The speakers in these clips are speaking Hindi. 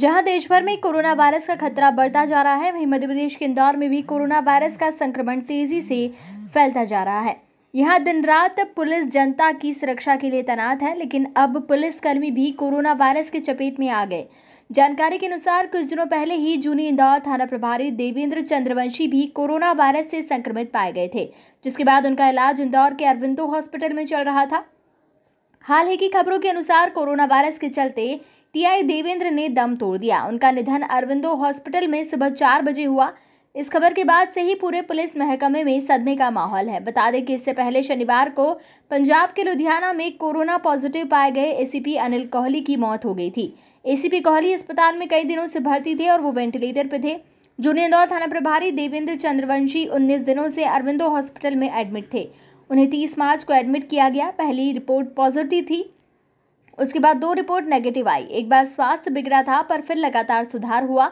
जहां देश भर में कोरोना वायरस का खतरा बढ़ता जा रहा है वहीं मध्य प्रदेश के इंदौर में भी कोरोना वायरस का संक्रमण तेजी से फैलता जा रहा है यहां दिन रात पुलिस जनता की सुरक्षा के लिए तैनात है लेकिन अब पुलिसकर्मी भी कोरोना वायरस के चपेट में आ गए जानकारी के अनुसार कुछ दिनों पहले ही जूनी इंदौर थाना प्रभारी देवेंद्र चंद्रवंशी भी कोरोना वायरस से संक्रमित पाए गए थे जिसके बाद उनका इलाज इंदौर के अरविंदो हॉस्पिटल में चल रहा था हाल ही की खबरों के अनुसार कोरोना वायरस के चलते टीआई देवेंद्र ने दम तोड़ दिया उनका निधन अरविंदो हॉस्पिटल में सुबह चार बजे हुआ इस खबर के बाद से ही पूरे पुलिस महकमे में सदमे का माहौल है बता दें कि इससे पहले शनिवार को पंजाब के लुधियाना में कोरोना पॉजिटिव पाए गए एसीपी अनिल कोहली की मौत हो गई थी एसीपी कोहली अस्पताल में कई दिनों से भर्ती थे और वो वेंटिलेटर पर थे इंदौर थाना प्रभारी देवेंद्र चंद्रवंशी उन्नीस दिनों से अरविंदो हॉस्पिटल में एडमिट थे उन्हें तीस मार्च को एडमिट किया गया पहली रिपोर्ट पॉजिटिव थी उसके बाद दो रिपोर्ट नेगेटिव आई एक बार स्वास्थ्य बिगड़ा था पर फिर लगातार सुधार हुआ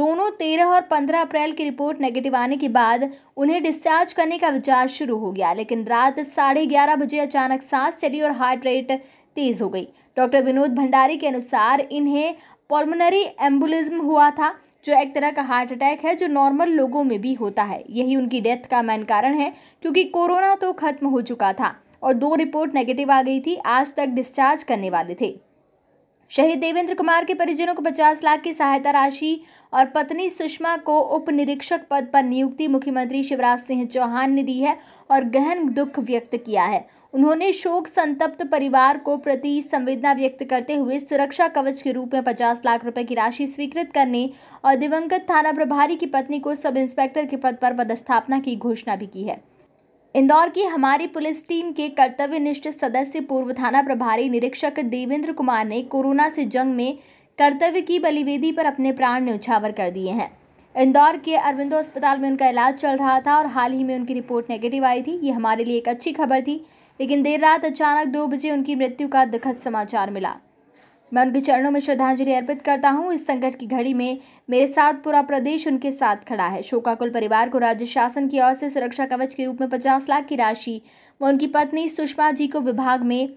दोनों तेरह और पंद्रह अप्रैल की रिपोर्ट नेगेटिव आने के बाद उन्हें डिस्चार्ज करने का विचार शुरू हो गया लेकिन रात साढ़े ग्यारह बजे अचानक सांस चली और हार्ट रेट तेज़ हो गई डॉक्टर विनोद भंडारी के अनुसार इन्हें पॉल्मोनरी एम्बुलिज्म हुआ था जो एक तरह का हार्ट अटैक है जो नॉर्मल लोगों में भी होता है यही उनकी डेथ का मेन कारण है क्योंकि कोरोना तो खत्म हो चुका था और दो रिपोर्ट नेगेटिव आ गई थी आज तक डिस्चार्ज करने वाले थे शहीद देवेंद्र कुमार के परिजनों को 50 लाख की सहायता राशि और पत्नी सुषमा को उप निरीक्षक पद पर नियुक्ति मुख्यमंत्री शिवराज सिंह चौहान ने दी है और गहन दुख व्यक्त किया है उन्होंने शोक संतप्त परिवार को प्रति संवेदना व्यक्त करते हुए सुरक्षा कवच के रूप में 50 लाख रुपए की राशि स्वीकृत करने और दिवंगत थाना प्रभारी की पत्नी को सब इंस्पेक्टर के पद पर पदस्थापना की घोषणा भी की है इंदौर की हमारी पुलिस टीम के कर्तव्य निष्ठ सदस्य पूर्व थाना प्रभारी निरीक्षक देवेंद्र कुमार ने कोरोना से जंग में कर्तव्य की बलिवेदी पर अपने प्राण न्यौछावर कर दिए हैं इंदौर के अरविंदो अस्पताल में उनका इलाज चल रहा था और हाल ही में उनकी रिपोर्ट नेगेटिव आई थी ये हमारे लिए एक अच्छी खबर थी लेकिन देर रात अचानक दो बजे उनकी मृत्यु का दुखद समाचार मिला मैं उनके चरणों में श्रद्धांजलि अर्पित करता हूँ इस संकट की घड़ी में मेरे साथ पूरा प्रदेश उनके साथ खड़ा है शोकाकुल परिवार को राज्य शासन की ओर से सुरक्षा कवच के रूप में पचास लाख की राशि व उनकी पत्नी सुषमा जी को विभाग में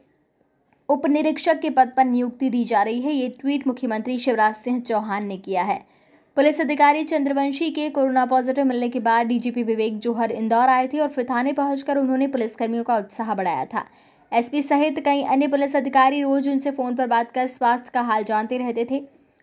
उप निरीक्षक के पद पर नियुक्ति दी जा रही है ये ट्वीट मुख्यमंत्री शिवराज सिंह चौहान ने किया है पुलिस अधिकारी चंद्रवंशी के कोरोना पॉजिटिव मिलने के बाद डीजीपी विवेक जोहर इंदौर आए थे और फिर थाने पहुंचकर उन्होंने पुलिसकर्मियों का उत्साह बढ़ाया था एसपी सहित कई अन्य पुलिस अधिकारी रोज उनसे फ़ोन पर बात कर स्वास्थ्य का हाल जानते रहते थे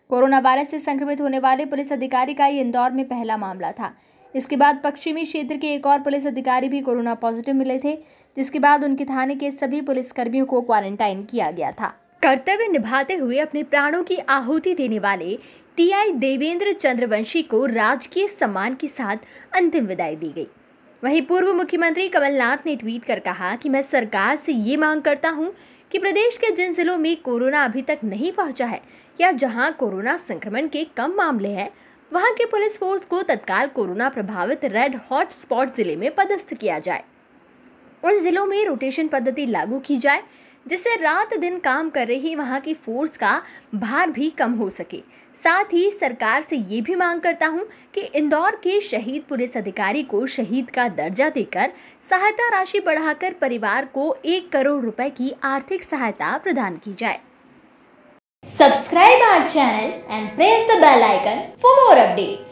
कोरोना वायरस से संक्रमित होने वाले पुलिस अधिकारी का ये इंदौर में पहला मामला था इसके बाद पश्चिमी क्षेत्र के एक और पुलिस अधिकारी भी कोरोना पॉजिटिव मिले थे जिसके बाद उनके थाने के सभी पुलिसकर्मियों को क्वारंटाइन किया गया था कर्तव्य निभाते हुए अपने प्राणों की आहुति देने वाले टीआई देवेंद्र चंद्रवंशी को राजकीय सम्मान के साथ अंतिम विदाई दी गई वहीं पूर्व मुख्यमंत्री कमलनाथ ने ट्वीट कर कहा कि मैं सरकार से ये मांग करता हूँ कि प्रदेश के जिन जिलों में कोरोना अभी तक नहीं पहुंचा है या जहाँ कोरोना संक्रमण के कम मामले हैं वहाँ के पुलिस फोर्स को तत्काल कोरोना प्रभावित रेड हॉट स्पॉट जिले में पदस्थ किया जाए उन जिलों में रोटेशन पद्धति लागू की जाए जिससे रात दिन काम कर रही वहाँ की फोर्स का भार भी कम हो सके साथ ही सरकार से ये भी मांग करता हूँ कि इंदौर के शहीद पुलिस अधिकारी को शहीद का दर्जा देकर सहायता राशि बढ़ाकर परिवार को एक करोड़ रुपए की आर्थिक सहायता प्रदान की जाए subscribe our channel and press the bell icon for more updates